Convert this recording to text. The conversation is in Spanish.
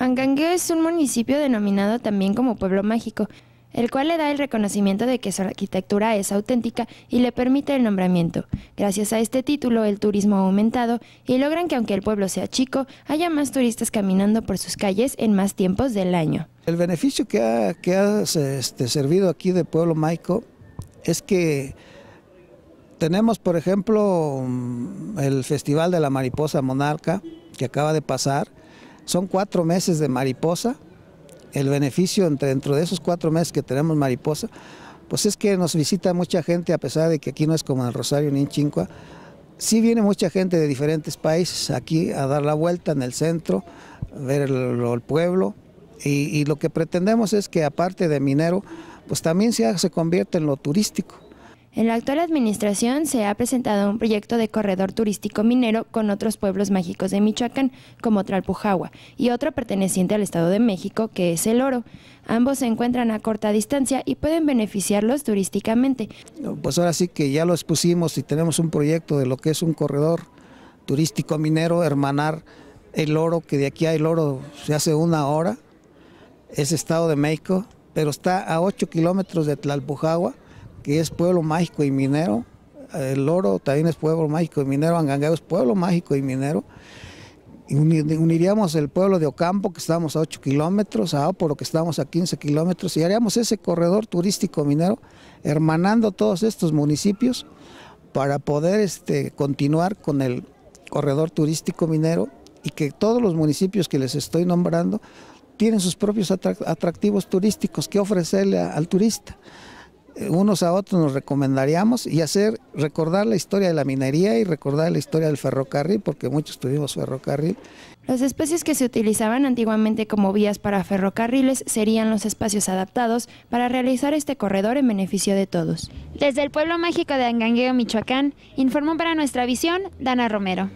Angangueo es un municipio denominado también como pueblo mágico, el cual le da el reconocimiento de que su arquitectura es auténtica y le permite el nombramiento. Gracias a este título el turismo ha aumentado y logran que aunque el pueblo sea chico, haya más turistas caminando por sus calles en más tiempos del año. El beneficio que ha, que este, servido aquí de pueblo Mágico es que tenemos por ejemplo mm, el Festival de la Mariposa Monarca que acaba de pasar, son cuatro meses de mariposa. El beneficio entre, dentro de esos cuatro meses que tenemos mariposa, pues es que nos visita mucha gente, a pesar de que aquí no es como en el Rosario ni en Chincua. Sí viene mucha gente de diferentes países aquí a dar la vuelta en el centro, ver el, pueblo. Y, lo que pretendemos es que aparte de minero, pues también se, se convierta en lo turístico. En la actual administración se ha presentado un proyecto de corredor turístico minero con otros pueblos mágicos de Michoacán, como Tlalpujahua y otro perteneciente al Estado de México, que es El Oro. Ambos se encuentran a corta distancia y pueden beneficiarlos turísticamente. Pues ahora sí que ya lo pusimos y tenemos un proyecto de lo que es un corredor turístico minero, hermanar El Oro, que de aquí a El Oro se hace una hora, es Estado de México, pero está a 8 kilómetros de Tlalpujagua, que es pueblo mágico y minero. El oro también es pueblo mágico y minero, Angangueo es pueblo mágico y minero. uniríamos el pueblo de Ocampo, que estamos a 8 kilómetros, a Oporo, que estamos a 15 kilómetros, y haríamos ese corredor turístico minero, hermanando todos estos municipios para poder este, continuar con el corredor turístico minero y que todos los municipios que les estoy nombrando tienen sus propios atractivos turísticos que ofrecerle al turista unos a otros nos recomendaríamos y hacer, recordar la historia de la minería y recordar la historia del ferrocarril, porque muchos tuvimos ferrocarril. Las especies que se utilizaban antiguamente como vías para ferrocarriles serían los espacios adaptados para realizar este corredor en beneficio de todos. Desde el pueblo mágico de Angangueo, Michoacán, informó para nuestra visión Dana Romero.